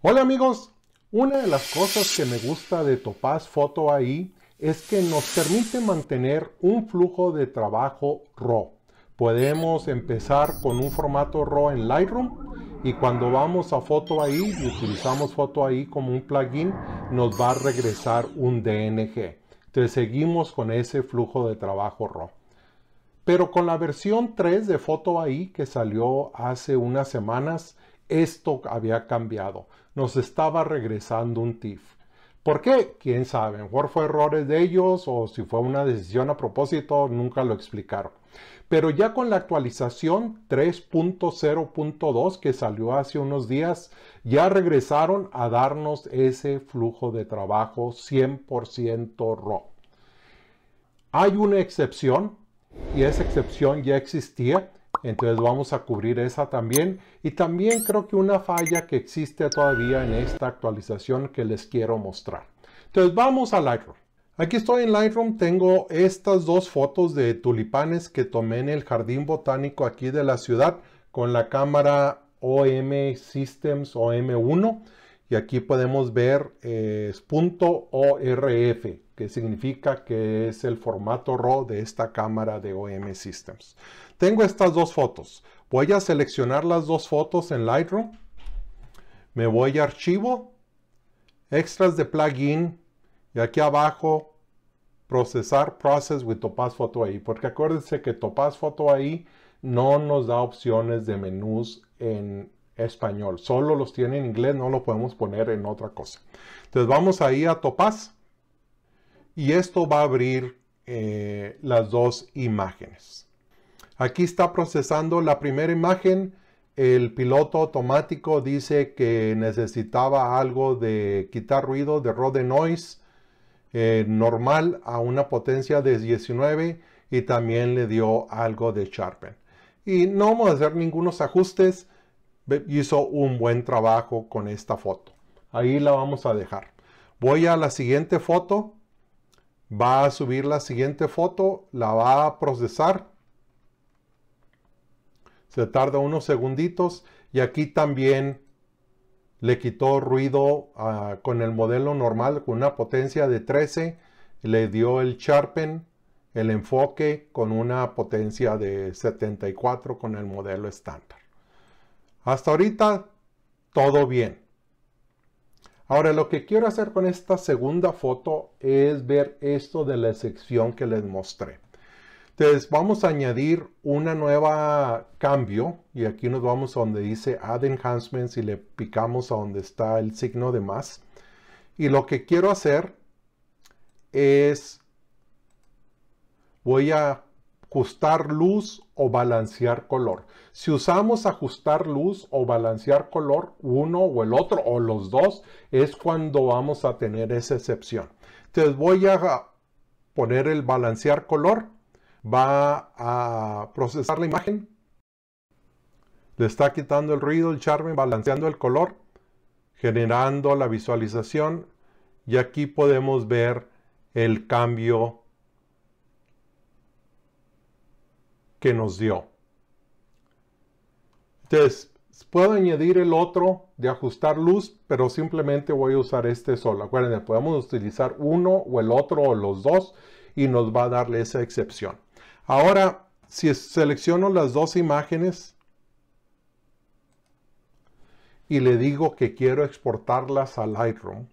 Hola amigos, una de las cosas que me gusta de Topaz Photo AI es que nos permite mantener un flujo de trabajo RAW. Podemos empezar con un formato RAW en Lightroom y cuando vamos a Photo AI y utilizamos Photo AI como un plugin, nos va a regresar un DNG. Entonces seguimos con ese flujo de trabajo RAW. Pero con la versión 3 de Photo AI que salió hace unas semanas, esto había cambiado. Nos estaba regresando un TIF. ¿Por qué? ¿Quién sabe? Mejor fue errores de ellos o si fue una decisión a propósito, nunca lo explicaron. Pero ya con la actualización 3.0.2 que salió hace unos días, ya regresaron a darnos ese flujo de trabajo 100% RAW. Hay una excepción y esa excepción ya existía entonces vamos a cubrir esa también. Y también creo que una falla que existe todavía en esta actualización que les quiero mostrar. Entonces vamos a Lightroom. Aquí estoy en Lightroom, tengo estas dos fotos de tulipanes que tomé en el jardín botánico aquí de la ciudad con la cámara OM Systems OM1. Y aquí podemos ver eh, .orf, que significa que es el formato RAW de esta cámara de OM Systems. Tengo estas dos fotos. Voy a seleccionar las dos fotos en Lightroom. Me voy a Archivo, Extras de Plugin, y aquí abajo procesar Process with Topaz Photo AI, porque acuérdense que Topaz Photo AI no nos da opciones de menús en español. Solo los tiene en inglés, no lo podemos poner en otra cosa. Entonces vamos ahí a Topaz y esto va a abrir eh, las dos imágenes. Aquí está procesando la primera imagen. El piloto automático dice que necesitaba algo de quitar ruido de Rode Noise eh, normal a una potencia de 19 y también le dio algo de Sharpen. Y no vamos a hacer ningunos ajustes hizo un buen trabajo con esta foto. Ahí la vamos a dejar. Voy a la siguiente foto. Va a subir la siguiente foto. La va a procesar. Se tarda unos segunditos. Y aquí también le quitó ruido ah, con el modelo normal con una potencia de 13. Le dio el sharpen, el enfoque con una potencia de 74 con el modelo estándar. Hasta ahorita, todo bien. Ahora, lo que quiero hacer con esta segunda foto es ver esto de la sección que les mostré. Entonces, vamos a añadir una nueva cambio. Y aquí nos vamos a donde dice Add Enhancements y le picamos a donde está el signo de más. Y lo que quiero hacer es... Voy a ajustar luz o balancear color. Si usamos ajustar luz o balancear color, uno o el otro o los dos, es cuando vamos a tener esa excepción. Entonces voy a poner el balancear color, va a procesar la imagen, le está quitando el ruido, el charme, balanceando el color, generando la visualización y aquí podemos ver el cambio que nos dio. Entonces, puedo añadir el otro de ajustar luz, pero simplemente voy a usar este solo. Acuérdense, podemos utilizar uno o el otro o los dos y nos va a darle esa excepción. Ahora, si selecciono las dos imágenes y le digo que quiero exportarlas a Lightroom,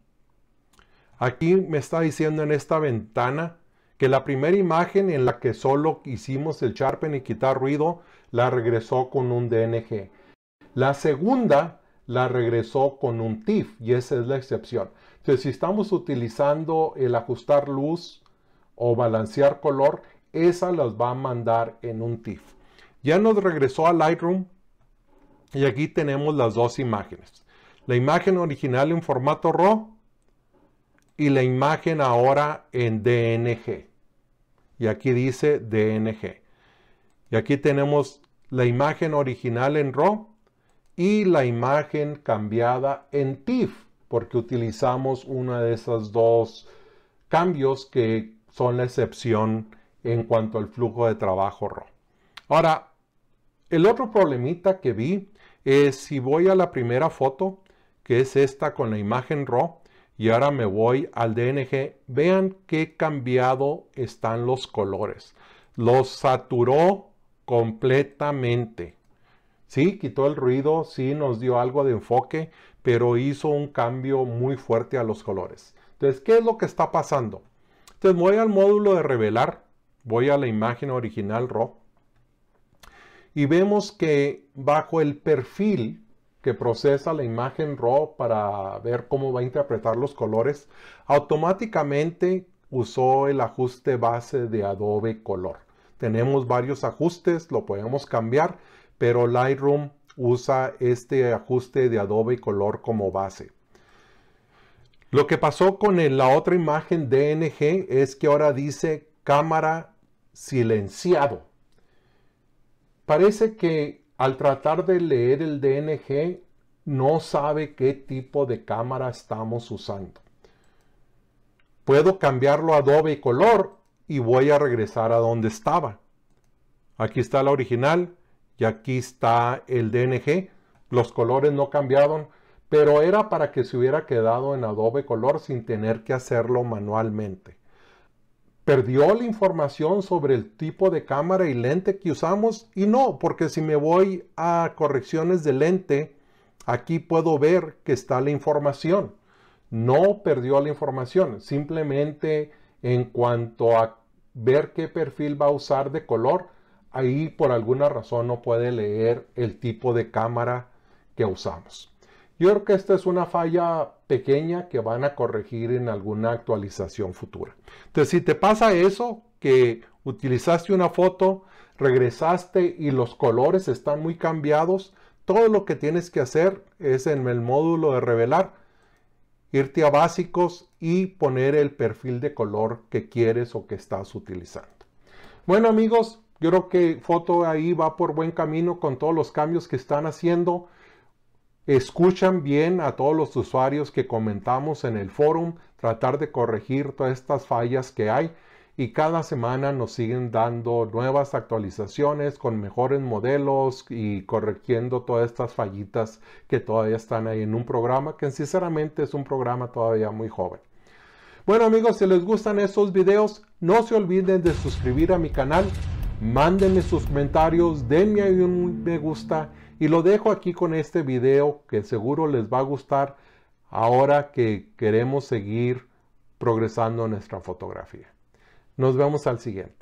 aquí me está diciendo en esta ventana que la primera imagen en la que solo hicimos el sharpen y quitar ruido la regresó con un DNG. La segunda la regresó con un TIFF y esa es la excepción. Entonces, si estamos utilizando el ajustar luz o balancear color, esa las va a mandar en un TIFF. Ya nos regresó a Lightroom y aquí tenemos las dos imágenes. La imagen original en formato RAW y la imagen ahora en DNG y aquí dice DNG. Y aquí tenemos la imagen original en RAW y la imagen cambiada en TIFF, porque utilizamos una de esas dos cambios que son la excepción en cuanto al flujo de trabajo RAW. Ahora, el otro problemita que vi es si voy a la primera foto, que es esta con la imagen RAW, y ahora me voy al DNG, vean qué cambiado están los colores. Los saturó completamente. Sí, quitó el ruido, sí nos dio algo de enfoque, pero hizo un cambio muy fuerte a los colores. Entonces, ¿qué es lo que está pasando? Entonces, voy al módulo de revelar, voy a la imagen original RAW, y vemos que bajo el perfil que procesa la imagen RAW para ver cómo va a interpretar los colores, automáticamente usó el ajuste base de Adobe Color. Tenemos varios ajustes, lo podemos cambiar, pero Lightroom usa este ajuste de Adobe Color como base. Lo que pasó con la otra imagen DNG es que ahora dice cámara silenciado. Parece que al tratar de leer el DNG, no sabe qué tipo de cámara estamos usando. Puedo cambiarlo a Adobe Color y voy a regresar a donde estaba. Aquí está la original y aquí está el DNG. Los colores no cambiaron, pero era para que se hubiera quedado en Adobe Color sin tener que hacerlo manualmente perdió la información sobre el tipo de cámara y lente que usamos y no, porque si me voy a correcciones de lente, aquí puedo ver que está la información. No perdió la información, simplemente en cuanto a ver qué perfil va a usar de color, ahí por alguna razón no puede leer el tipo de cámara que usamos. Yo creo que esta es una falla pequeña que van a corregir en alguna actualización futura. Entonces, si te pasa eso, que utilizaste una foto, regresaste y los colores están muy cambiados, todo lo que tienes que hacer es en el módulo de revelar, irte a básicos y poner el perfil de color que quieres o que estás utilizando. Bueno amigos, yo creo que foto ahí va por buen camino con todos los cambios que están haciendo escuchan bien a todos los usuarios que comentamos en el forum, tratar de corregir todas estas fallas que hay y cada semana nos siguen dando nuevas actualizaciones con mejores modelos y corrigiendo todas estas fallitas que todavía están ahí en un programa que sinceramente es un programa todavía muy joven. Bueno amigos, si les gustan estos videos, no se olviden de suscribir a mi canal, mándenme sus comentarios, denme un me gusta y lo dejo aquí con este video que seguro les va a gustar ahora que queremos seguir progresando en nuestra fotografía. Nos vemos al siguiente.